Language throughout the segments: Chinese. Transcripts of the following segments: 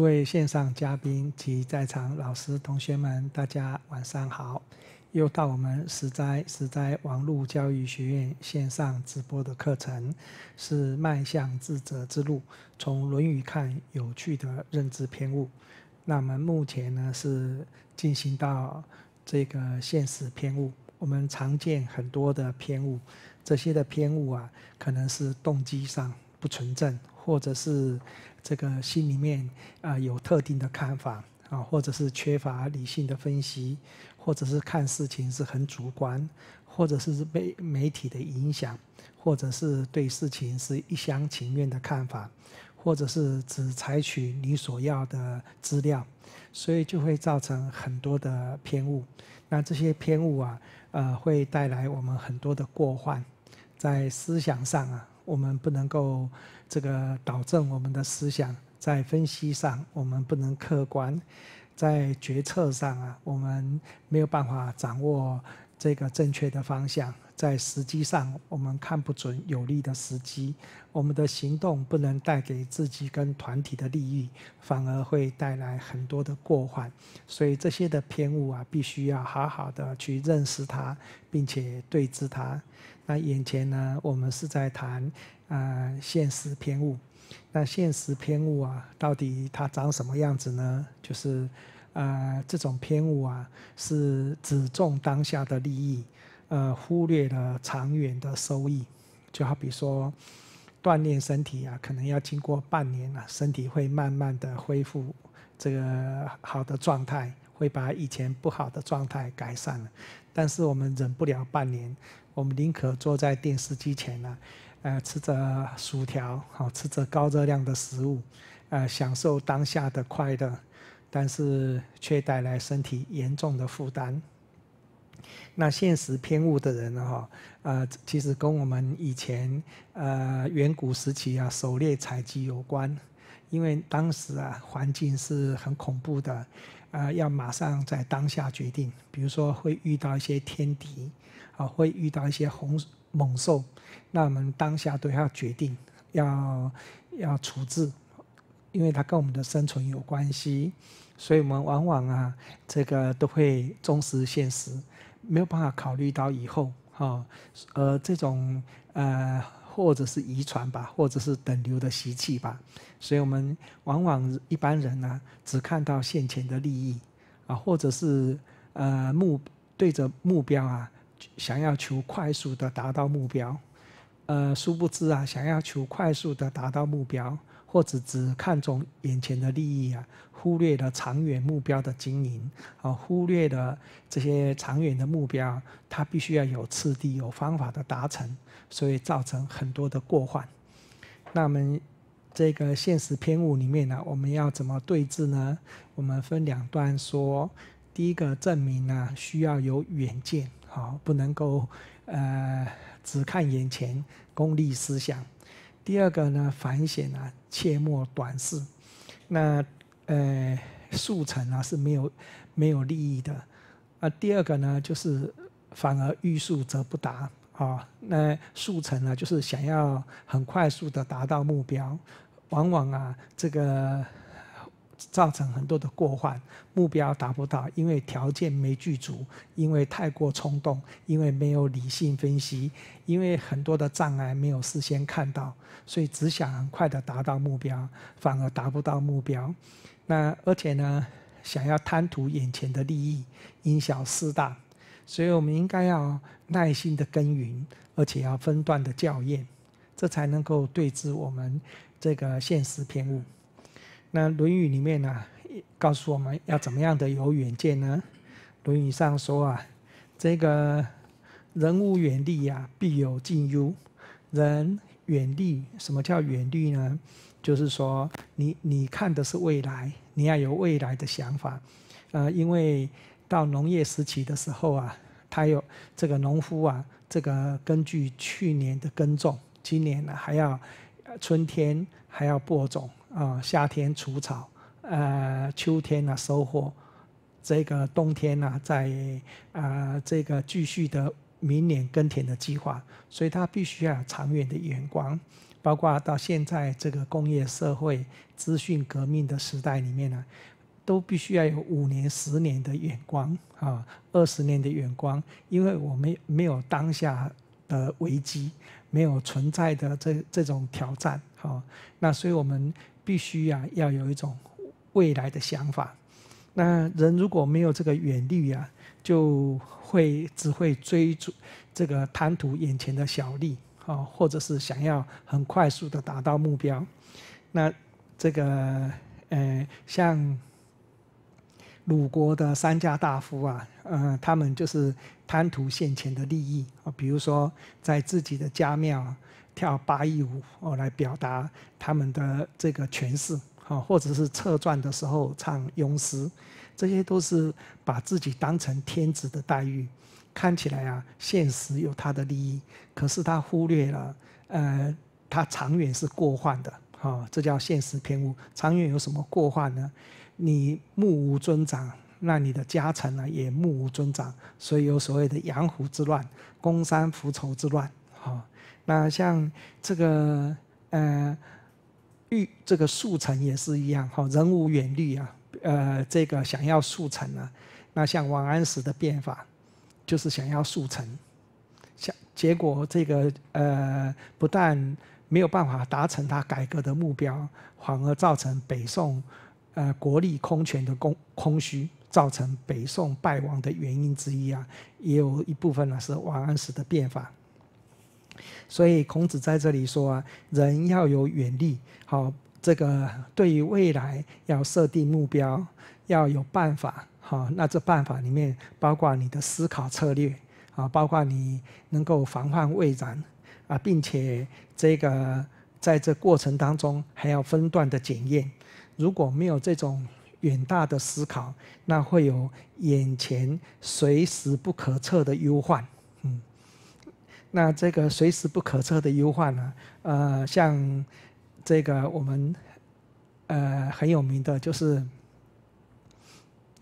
各位线上嘉宾及在场老师、同学们，大家晚上好！又到我们实斋实斋网络教育学院线上直播的课程，是迈向自责之路——从《论语》看有趣的认知偏误。那我们目前呢是进行到这个现实偏误。我们常见很多的偏误，这些的偏误啊，可能是动机上不纯正，或者是……这个心里面啊有特定的看法啊，或者是缺乏理性的分析，或者是看事情是很主观，或者是被媒体的影响，或者是对事情是一厢情愿的看法，或者是只采取你所要的资料，所以就会造成很多的偏误。那这些偏误啊，呃，会带来我们很多的过患，在思想上啊。我们不能够这个导正我们的思想，在分析上我们不能客观，在决策上啊，我们没有办法掌握这个正确的方向，在时机上我们看不准有利的时机，我们的行动不能带给自己跟团体的利益，反而会带来很多的过患。所以这些的偏误啊，必须要好好的去认识它，并且对治它。那眼前呢？我们是在谈，啊，现实偏误。那现实偏误啊，到底它长什么样子呢？就是，啊，这种偏误啊，是只重当下的利益，呃，忽略了长远的收益。就好比说，锻炼身体啊，可能要经过半年啊，身体会慢慢的恢复这个好的状态，会把以前不好的状态改善了。但是我们忍不了半年。我们宁可坐在电视机前呢，呃，吃着薯条，好吃着高热量的食物，呃，享受当下的快乐，但是却带来身体严重的负担。那现实偏误的人哈，呃，其实跟我们以前呃远古时期啊狩猎采集有关，因为当时啊环境是很恐怖的，呃，要马上在当下决定，比如说会遇到一些天敌。啊，会遇到一些红猛兽，那我们当下都要决定要要处置，因为它跟我们的生存有关系，所以我们往往啊，这个都会忠实现实，没有办法考虑到以后。啊，呃，这种呃，或者是遗传吧，或者是等流的习气吧，所以我们往往一般人呢，只看到现前的利益啊，或者是呃目对着目标啊。想要求快速的达到目标，呃，殊不知啊，想要求快速的达到目标，或者只看重眼前的利益啊，忽略了长远目标的经营啊，忽略了这些长远的目标，它必须要有次第、有方法的达成，所以造成很多的过患。那我们这个现实篇误里面呢，我们要怎么对峙呢？我们分两段说。第一个证明呢，需要有远见。好，不能够，呃，只看眼前，功利思想。第二个呢，反省啊，切莫短视。那，呃，速成啊是没有，没有利益的。啊，第二个呢，就是反而欲速则不达啊。那速成呢，就是想要很快速的达到目标，往往啊，这个。造成很多的过患，目标达不到，因为条件没具足，因为太过冲动，因为没有理性分析，因为很多的障碍没有事先看到，所以只想很快的达到目标，反而达不到目标。那而且呢，想要贪图眼前的利益，因小失大。所以，我们应该要耐心的耕耘，而且要分段的校验，这才能够对治我们这个现实偏误。那《论语》里面呢，告诉我们要怎么样的有远见呢？《论语》上说啊，这个人无远虑呀，必有近忧。人远虑，什么叫远虑呢？就是说，你你看的是未来，你要有未来的想法。呃，因为到农业时期的时候啊，他有这个农夫啊，这个根据去年的耕种，今年呢还要春天还要播种。啊，夏天除草，呃，秋天呢收获，这个冬天呢，在呃这个继续的明年耕田的计划，所以他必须要有长远的眼光，包括到现在这个工业社会、资讯革命的时代里面呢，都必须要有五年、十年的眼光啊，二十年的眼光，因为我们没有当下的危机，没有存在的这这种挑战啊，那所以我们。必须呀，要有一种未来的想法。那人如果没有这个远虑啊，就会只会追逐这个贪图眼前的小利，啊，或者是想要很快速的达到目标。那这个呃，像鲁国的三家大夫啊，呃，他们就是贪图现前的利益啊，比如说在自己的家庙。跳八佾舞哦，来表达他们的这个诠释哦，或者是侧传的时候唱咏诗，这些都是把自己当成天子的待遇。看起来啊，现实有他的利益，可是他忽略了，呃，他长远是过患的啊，这叫现实偏误。长远有什么过患呢？你目无尊长，那你的家臣呢也目无尊长，所以有所谓的杨虎之乱、公山扶仇之乱。好，那像这个呃，欲这个速成也是一样。哈，人无远虑啊，呃，这个想要速成啊，那像王安石的变法，就是想要速成，想结果这个呃，不但没有办法达成他改革的目标，反而造成北宋呃国力空前的空空虚，造成北宋败亡的原因之一啊，也有一部分呢是王安石的变法。所以孔子在这里说啊，人要有远虑，好，这个对于未来要设定目标，要有办法，好，那这办法里面包括你的思考策略啊，包括你能够防患未然啊，并且这个在这过程当中还要分段的检验。如果没有这种远大的思考，那会有眼前随时不可测的忧患。那这个随时不可测的忧患呢？呃，像这个我们呃很有名的就是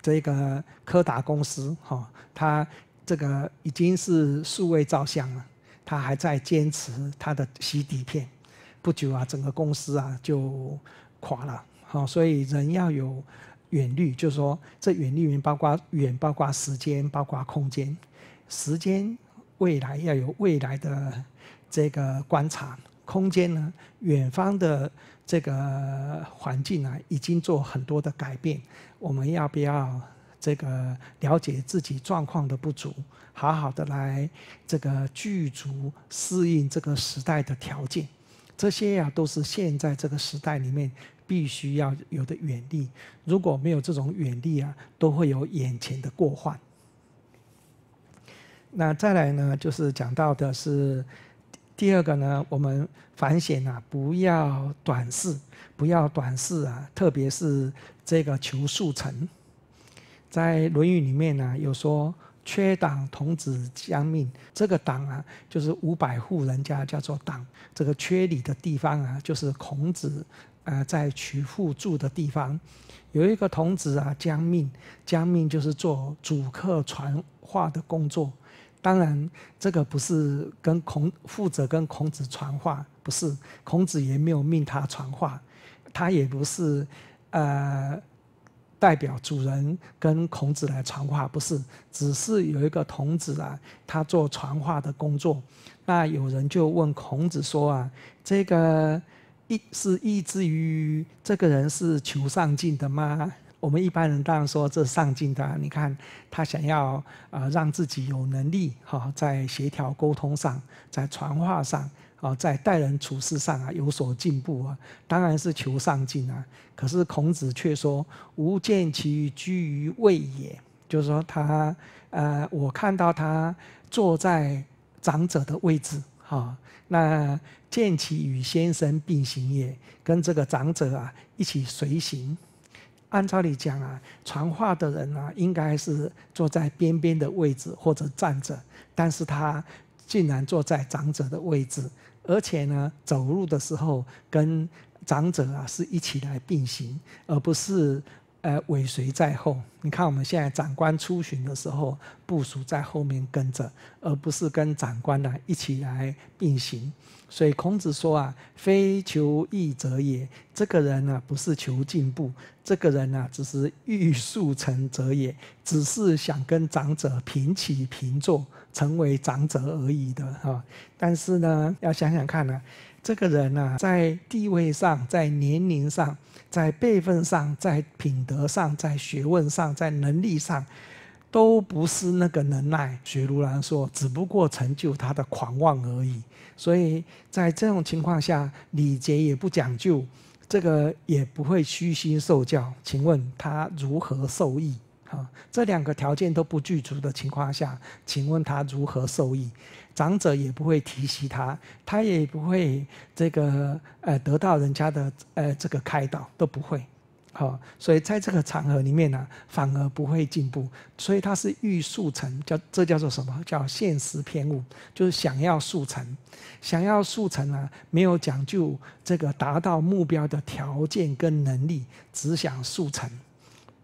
这个柯达公司哈，它这个已经是数位照相了，它还在坚持它的洗底片。不久啊，整个公司啊就垮了。好，所以人要有远虑，就是说这远虑云包括远包括时间，包括空间，时间。未来要有未来的这个观察空间呢？远方的这个环境啊，已经做很多的改变。我们要不要这个了解自己状况的不足？好好的来这个具足适应这个时代的条件。这些呀，都是现在这个时代里面必须要有的远力。如果没有这种远力啊，都会有眼前的过患。那再来呢，就是讲到的是第二个呢，我们反省啊，不要短视，不要短视啊，特别是这个求速成。在《论语》里面呢，有说“缺党童子将命”，这个党啊，就是五百户人家，叫做党。这个缺里的地方啊，就是孔子呃在曲阜住的地方。有一个童子啊，将命，将命就是做主客传话的工作。当然，这个不是跟孔负责跟孔子传话，不是孔子也没有命他传话，他也不是呃代表主人跟孔子来传话，不是，只是有一个童子啊，他做传话的工作。那有人就问孔子说啊，这个意是意志于这个人是求上进的吗？我们一般人当然说这上进的，你看他想要啊让自己有能力哈，在协调沟通上，在传话上啊，在待人处事上啊有所进步啊，当然是求上进啊。可是孔子却说：“吾见其居于位也，就是说他呃，我看到他坐在长者的位置哈，那见其与先生并行也，跟这个长者啊一起随行。”按照理讲啊，传话的人呢，应该是坐在边边的位置或者站着，但是他竟然坐在长者的位置，而且呢，走路的时候跟长者啊是一起来并行，而不是。来尾随在后，你看我们现在长官出巡的时候，部署在后面跟着，而不是跟长官呢一起来并行。所以孔子说啊，非求易者也。这个人呢，不是求进步，这个人呢，只是欲速成者也，只是想跟长者平起平坐，成为长者而已的哈。但是呢，要想想看呢，这个人呢，在地位上，在年龄上。在辈分上，在品德上，在学问上，在能力上，都不是那个能耐。学如兰说，只不过成就他的狂妄而已。所以在这种情况下，礼节也不讲究，这个也不会虚心受教。请问他如何受益？好，这两个条件都不具足的情况下，请问他如何受益？长者也不会提携他，他也不会这个呃得到人家的呃这个开导，都不会。好，所以在这个场合里面呢，反而不会进步。所以他是欲速成，叫这叫做什么叫现实偏误？就是想要速成，想要速成啊，没有讲究这个达到目标的条件跟能力，只想速成。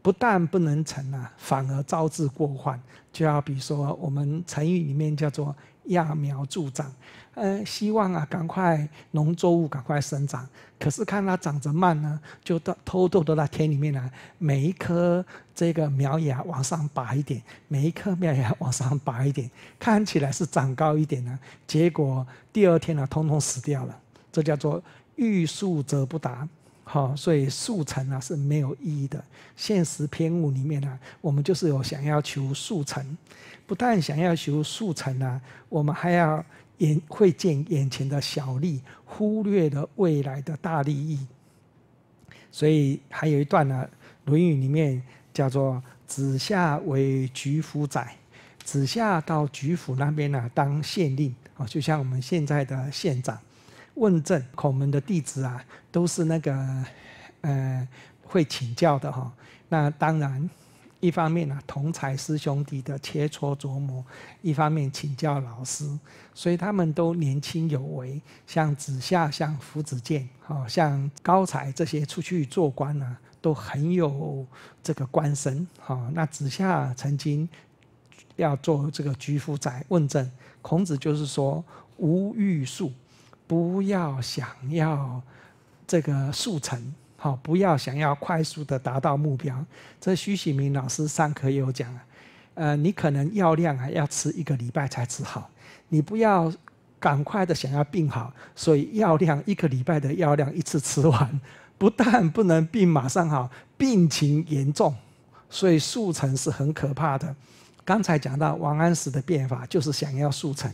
不但不能成啊，反而招致过患。就要比如说，我们成语里面叫做揠苗助长。呃，希望啊，赶快农作物赶快生长。可是看它长着慢呢，就到偷偷的到田里面呢，每一棵这个苗芽往上拔一点，每一棵苗芽往上拔一点，看起来是长高一点呢。结果第二天呢，通通死掉了。这叫做欲速则不达。好，所以速成啊是没有意义的。现实篇目里面呢，我们就是有想要求速成，不但想要求速成呢，我们还要眼会见眼前的小利，忽略了未来的大利益。所以还有一段呢，《论语》里面叫做“子夏为菊父宰”，子夏到菊府那边呢当县令，哦，就像我们现在的县长。问政，孔门的弟子啊，都是那个呃会请教的哈。那当然，一方面呢，同才师兄弟的切磋琢磨；一方面请教老师，所以他们都年轻有为。像子夏、像夫子健，哦、像高才这些出去做官啊，都很有这个官身哦，那子夏曾经要做这个居夫宅问政，孔子就是说：无欲术不要想要这个速成，好，不要想要快速的达到目标。这徐启明老师上课也有讲啊，呃，你可能药量啊要吃一个礼拜才治好，你不要赶快的想要病好，所以药量一个礼拜的药量一次吃完，不但不能病马上好，病情严重，所以速成是很可怕的。刚才讲到王安石的变法，就是想要速成，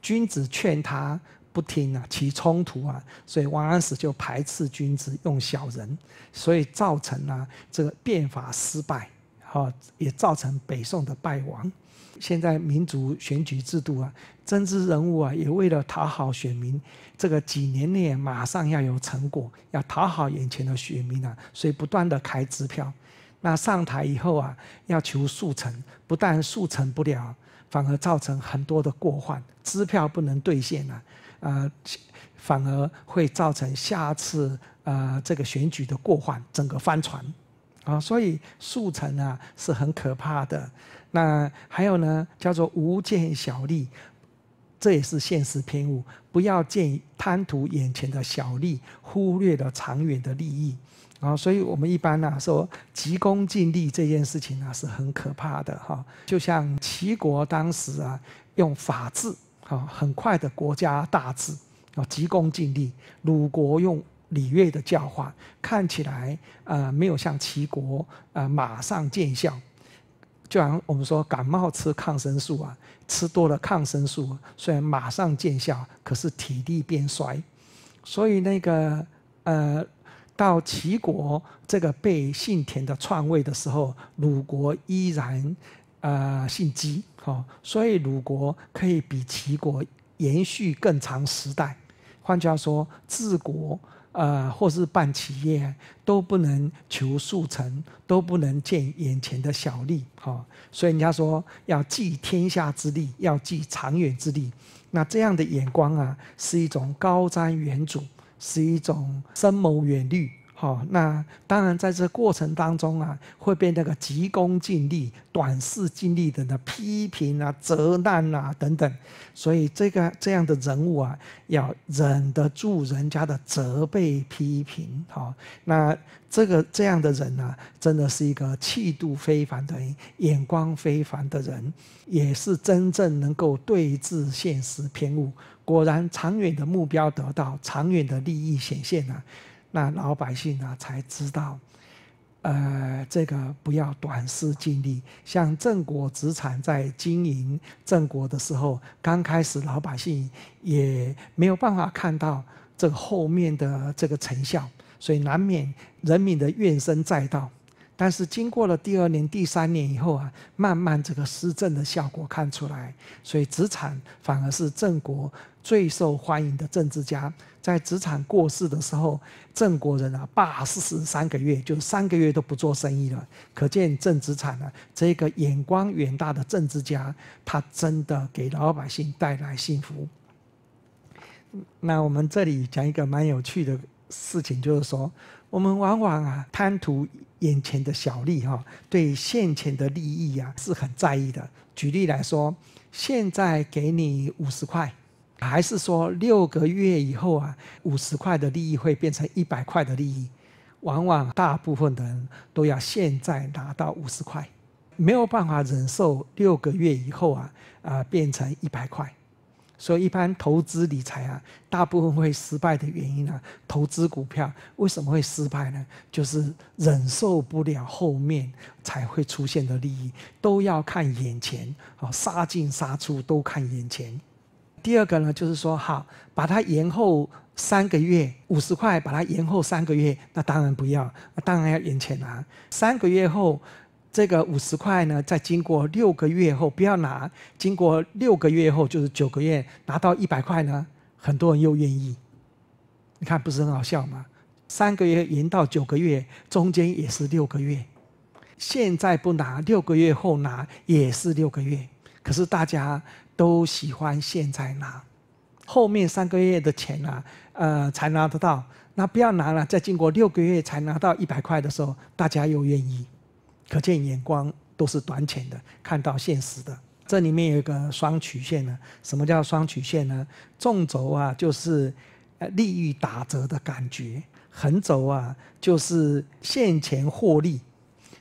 君子劝他。不听啊，起冲突啊，所以王安石就排斥君子，用小人，所以造成了这个变法失败哈，也造成北宋的败亡。现在民主选举制度啊，政治人物啊，也为了讨好选民，这个几年内马上要有成果，要讨好眼前的选民啊，所以不断的开支票。那上台以后啊，要求速成，不但速成不了，反而造成很多的过患，支票不能兑现啊。呃，反而会造成下次呃这个选举的过缓，整个翻船啊，所以速成啊是很可怕的。那还有呢，叫做无见小利，这也是现实偏误，不要见贪图眼前的小利，忽略了长远的利益啊。所以我们一般呢说急功近利这件事情呢是很可怕的哈。就像齐国当时啊用法治。好，很快的国家大治啊，急功近利。鲁国用礼乐的教化，看起来啊，没有像齐国啊，马上见效。就像我们说感冒吃抗生素啊，吃多了抗生素虽然马上见效，可是体力变衰。所以那个呃，到齐国这个被姓田的篡位的时候，鲁国依然啊，姓姬。好，所以鲁国可以比齐国延续更长时代。换句话说，治国呃，或是办企业，都不能求速成，都不能见眼前的小利。好，所以人家说要计天下之利，要计长远之利。那这样的眼光啊，是一种高瞻远瞩，是一种深谋远虑。好，那当然，在这过程当中啊，会被那个急功近利、短视、近利的那批评啊、责难啊等等，所以这个这样的人物啊，要忍得住人家的责备、批评。好，那这个这样的人呢，真的是一个气度非凡的人，眼光非凡的人，也是真正能够对峙现实偏误。果然，长远的目标得到，长远的利益显现了。那老百姓呢才知道，呃，这个不要短视尽力。像郑国子产在经营郑国的时候，刚开始老百姓也没有办法看到这个后面的这个成效，所以难免人民的怨声载道。但是经过了第二年、第三年以后啊，慢慢这个施政的效果看出来，所以子产反而是郑国。最受欢迎的政治家在职场过世的时候，郑国人啊罢市三个月，就三个月都不做生意了。可见郑子产呢这个眼光远大的政治家，他真的给老百姓带来幸福。那我们这里讲一个蛮有趣的事情，就是说我们往往啊贪图眼前的小利哈，对现前的利益啊是很在意的。举例来说，现在给你五十块。还是说六个月以后啊，五十块的利益会变成一百块的利益，往往大部分的人都要现在拿到五十块，没有办法忍受六个月以后啊啊变成一百块，所以一般投资理财啊，大部分会失败的原因呢，投资股票为什么会失败呢？就是忍受不了后面才会出现的利益，都要看眼前啊，杀进杀出都看眼前。第二个呢，就是说，好，把它延后三个月，五十块，把它延后三个月，那当然不要，那当然要延前拿。三个月后，这个五十块呢，再经过六个月后不要拿，经过六个月后就是九个月，拿到一百块呢，很多人又愿意。你看，不是很好笑吗？三个月延到九个月，中间也是六个月，现在不拿，六个月后拿也是六个月，可是大家。都喜欢现在拿，后面三个月的钱呢，呃，才拿得到。那不要拿了，再经过六个月才拿到一百块的时候，大家又愿意。可见眼光都是短浅的，看到现实的。这里面有一个双曲线呢。什么叫双曲线呢？纵轴啊，就是，利率打折的感觉；横轴啊，就是现钱获利。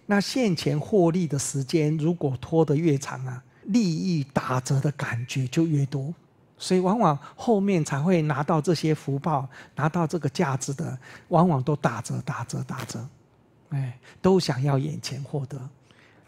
那现钱获利的时间如果拖得越长啊。利益打折的感觉就越多，所以往往后面才会拿到这些福报，拿到这个价值的，往往都打折、打折、打折，哎，都想要眼前获得。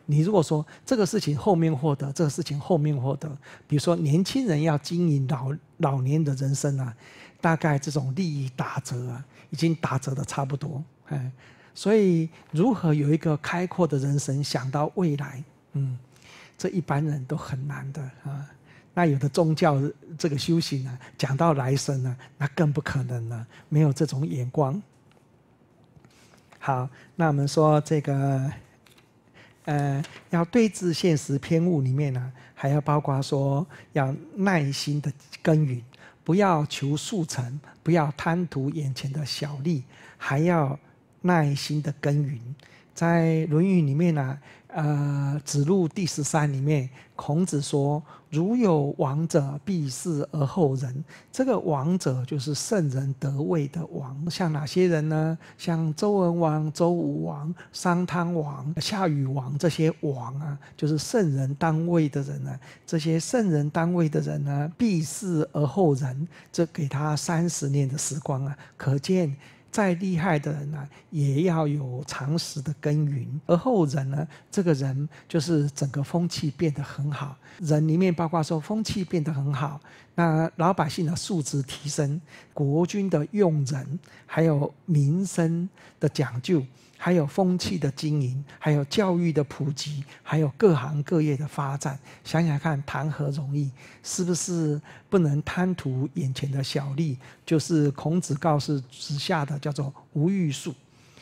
你如果说这个事情后面获得，这个事情后面获得，比如说年轻人要经营老老年的人生啊，大概这种利益打折啊，已经打折的差不多，哎，所以如何有一个开阔的人生，想到未来，嗯。这一般人都很难的啊，那有的宗教这个修行呢，讲到来生呢，那更不可能了，没有这种眼光。好，那我们说这个，呃，要对峙现实偏误里面呢，还要包括说要耐心的耕耘，不要求速成，不要贪图眼前的小利，还要耐心的耕耘。在《论语》里面呢。呃，《子路第十三》里面，孔子说：“如有王者，必是而后人。”这个王者就是圣人得位的王，像哪些人呢？像周文王、周武王、商汤王、夏禹王这些王啊，就是圣人当位的人啊。这些圣人当位的人呢，必是而后人，这给他三十年的时光啊。可见。再厉害的人呢，也要有常识的耕耘，而后人呢，这个人就是整个风气变得很好。人里面包括说风气变得很好，那老百姓的素质提升，国君的用人，还有民生的讲究。还有风气的经营，还有教育的普及，还有各行各业的发展，想想看，谈何容易？是不是不能贪图眼前的小利？就是孔子告示之下的叫做“无欲术，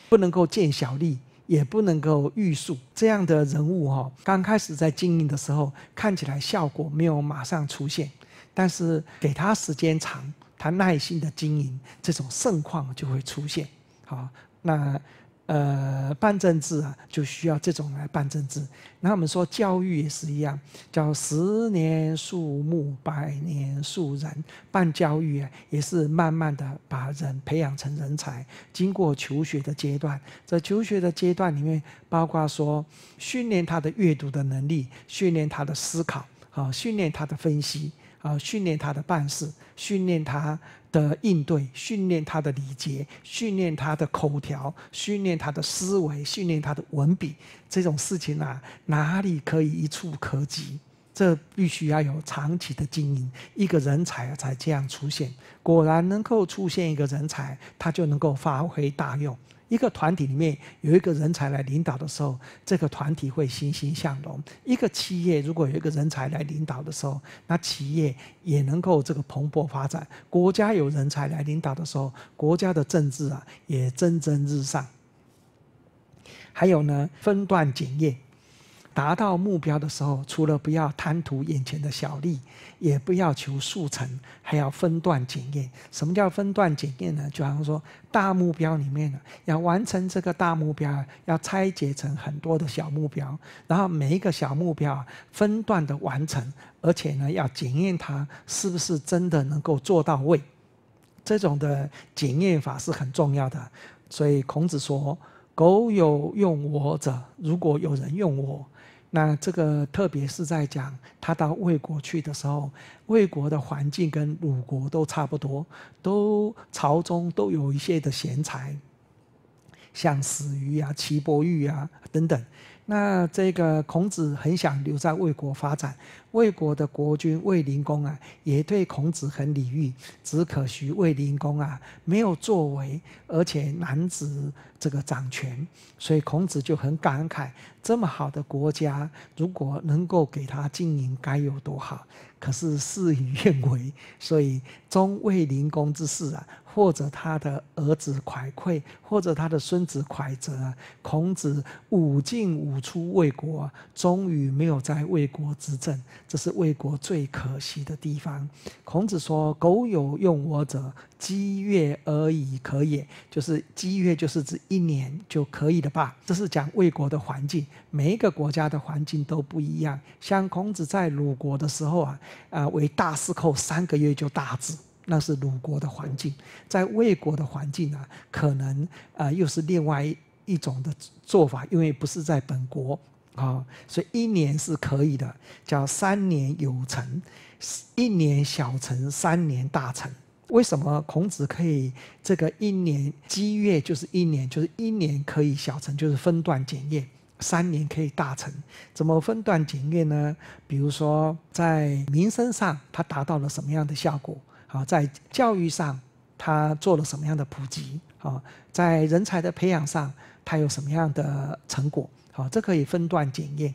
不能够见小利，也不能够欲速。这样的人物哈，刚开始在经营的时候，看起来效果没有马上出现，但是给他时间长，他耐心的经营，这种盛况就会出现。好，那。呃，办政治啊，就需要这种来办政治。那我们说教育也是一样，叫十年树木，百年树人。办教育也是慢慢的把人培养成人才。经过求学的阶段，在求学的阶段里面，包括说训练他的阅读的能力，训练他的思考，啊，训练他的分析。呃，训练他的办事，训练他的应对，训练他的礼节，训练他的口条，训练他的思维，训练他的文笔，这种事情啊，哪里可以一触可及？这必须要有长期的经营，一个人才才这样出现。果然能够出现一个人才，他就能够发挥大用。一个团体里面有一个人才来领导的时候，这个团体会欣欣向荣；一个企业如果有一个人才来领导的时候，那企业也能够这个蓬勃发展。国家有人才来领导的时候，国家的政治啊也蒸蒸日上。还有呢，分段检验。达到目标的时候，除了不要贪图眼前的小利，也不要求速成，还要分段检验。什么叫分段检验呢？就比像说大目标里面呢，要完成这个大目标，要拆解成很多的小目标，然后每一个小目标分段的完成，而且呢要检验它是不是真的能够做到位。这种的检验法是很重要的。所以孔子说：“苟有用我者，如果有人用我。”那这个，特别是在讲他到魏国去的时候，魏国的环境跟鲁国都差不多，都朝中都有一些的贤才，像史鱼啊、齐伯玉啊等等。那这个孔子很想留在魏国发展，魏国的国君魏灵公啊，也对孔子很礼遇。只可惜魏灵公啊没有作为，而且男子这个掌权，所以孔子就很感慨：这么好的国家，如果能够给他经营，该有多好！可是事与愿违，所以终魏灵公之事啊。或者他的儿子蒯聩，或者他的孙子蒯泽，孔子五进五出魏国，终于没有在魏国执政，这是魏国最可惜的地方。孔子说：“苟有用我者，积月而已可也。”就是积月，就是指一年就可以了吧？这是讲魏国的环境，每一个国家的环境都不一样。像孔子在鲁国的时候啊，啊为大司寇三个月就大治。那是鲁国的环境，在魏国的环境呢，可能呃又是另外一种的做法，因为不是在本国啊，所以一年是可以的，叫三年有成，一年小成，三年大成。为什么孔子可以这个一年积月就是一年，就是一年可以小成，就是分段检验，三年可以大成？怎么分段检验呢？比如说在民生上，他达到了什么样的效果？啊，在教育上，他做了什么样的普及？啊，在人才的培养上，他有什么样的成果？啊，这可以分段检验。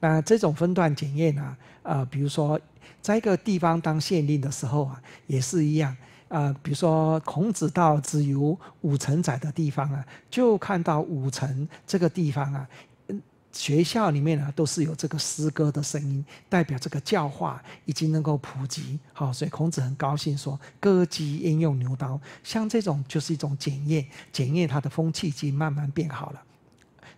那这种分段检验呢？啊，比如说，在一个地方当县令的时候啊，也是一样。啊，比如说孔子到子游、武城载的地方啊，就看到武城这个地方啊。学校里面呢，都是有这个诗歌的声音，代表这个教化已经能够普及。好，所以孔子很高兴说：“割鸡焉用牛刀？”像这种就是一种检验，检验他的风气已经慢慢变好了。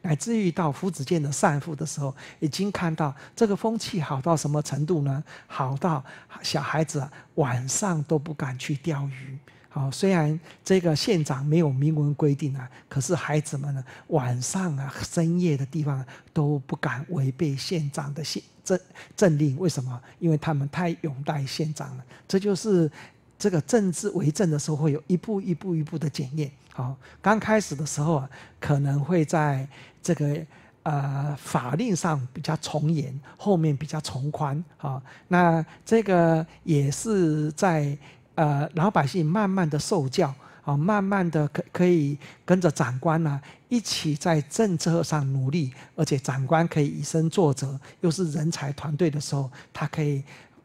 乃至于到夫子见的善父的时候，已经看到这个风气好到什么程度呢？好到小孩子晚上都不敢去钓鱼。好，虽然这个县长没有明文规定啊，可是孩子们呢，晚上啊，深夜的地方都不敢违背县长的县政政令。为什么？因为他们太拥戴县长了。这就是这个政治为政的时候，会有一步一步一步的检验。好，刚开始的时候啊，可能会在这个呃法令上比较从严，后面比较从宽。好，那这个也是在。呃，老百姓慢慢的受教啊，慢慢的可可以跟着长官呢一起在政策上努力，而且长官可以以身作则，又是人才团队的时候，他可以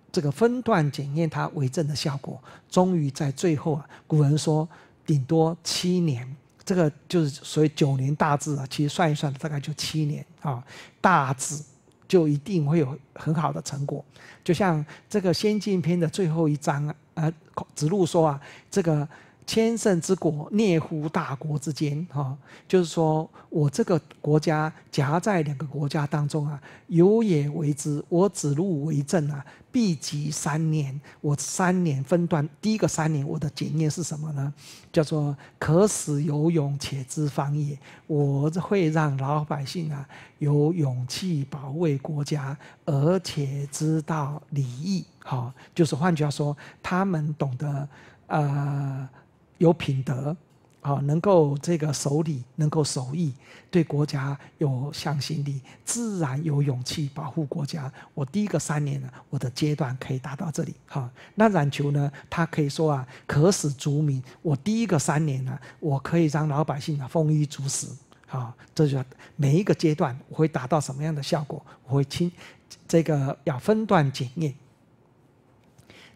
这个分段检验他为政的效果。终于在最后，古人说顶多七年，这个就是所谓九年大治啊。其实算一算，大概就七年啊，大治。就一定会有很好的成果，就像这个《先进篇》的最后一章，呃，子路说啊，这个。千乘之国，列乎大国之间，哈，就是说我这个国家夹在两个国家当中啊，有也为之，我指路为证啊，必及三年。我三年分段，第一个三年我的经验是什么呢？叫做可使有勇且知方也。我会让老百姓啊有勇气保卫国家，而且知道礼义。好，就是换句话说，他们懂得，呃。有品德，啊，能够这个守礼，能够守义，对国家有向心力，自然有勇气保护国家。我第一个三年呢，我的阶段可以达到这里，哈。那染球呢，他可以说啊，可使足民。我第一个三年呢，我可以让老百姓啊丰衣足食，啊，这就每一个阶段我会达到什么样的效果，我会清这个要分段检验。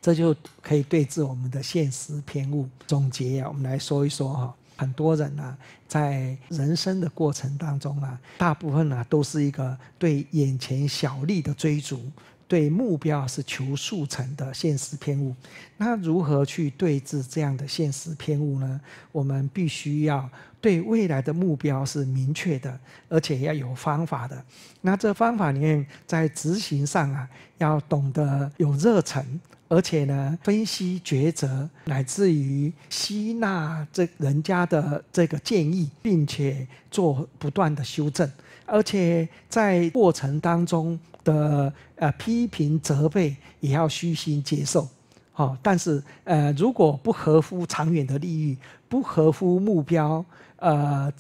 这就可以对治我们的现实偏误。总结啊，我们来说一说哈。很多人呢，在人生的过程当中啊，大部分呢都是一个对眼前小利的追逐，对目标是求速成的现实偏误。那如何去对治这样的现实偏误呢？我们必须要对未来的目标是明确的，而且要有方法的。那这方法里面，在执行上啊，要懂得有热忱。而且呢，分析抉择，乃至于吸纳这人家的这个建议，并且做不断的修正。而且在过程当中的呃批评责备，也要虚心接受。好，但是呃，如果不合乎长远的利益，不合乎目标，呃，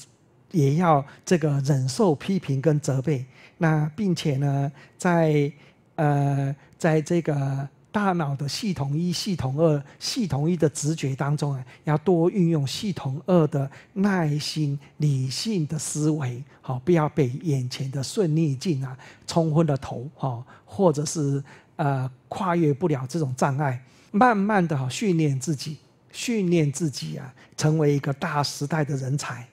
也要这个忍受批评跟责备。那并且呢，在呃，在这个。大脑的系统一、系统二，系统一的直觉当中啊，要多运用系统二的耐心、理性的思维，好，不要被眼前的顺逆境啊冲昏了头，哈，或者是呃跨越不了这种障碍，慢慢的哈训练自己，训练自己啊，成为一个大时代的人才。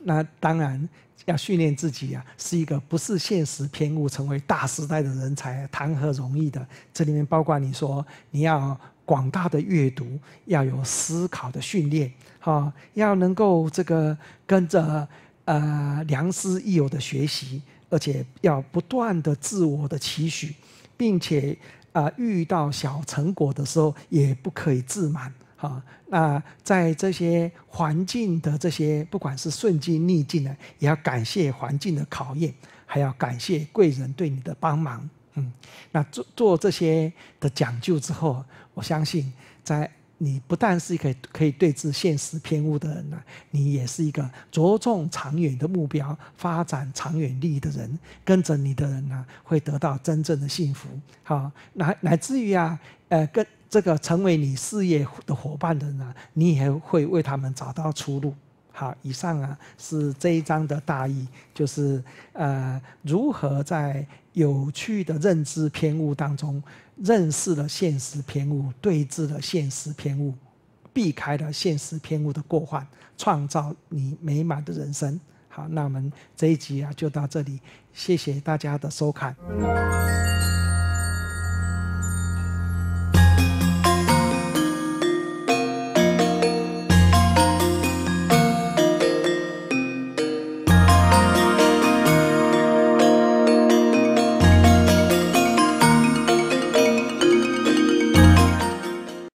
那当然。要训练自己啊，是一个不是现实偏误，成为大时代的人才，谈何容易的？这里面包括你说，你要广大的阅读，要有思考的训练，哈，要能够这个跟着呃良师益友的学习，而且要不断的自我的期许，并且啊遇到小成果的时候，也不可以自满。啊，那在这些环境的这些，不管是顺境逆境呢，也要感谢环境的考验，还要感谢贵人对你的帮忙。嗯，那做做这些的讲究之后，我相信在。你不但是可以可以对峙现实偏误的人呢，你也是一个着重长远的目标、发展长远利益的人。跟着你的人呢，会得到真正的幸福。好，乃乃至于啊，呃，跟这个成为你事业的伙伴的人呢，你也会为他们找到出路。好，以上啊是这一章的大意，就是呃，如何在有趣的认知偏误当中。认识了现实偏误，对峙了现实偏误，避开了现实偏误的过患，创造你美满的人生。好，那我们这一集啊就到这里，谢谢大家的收看。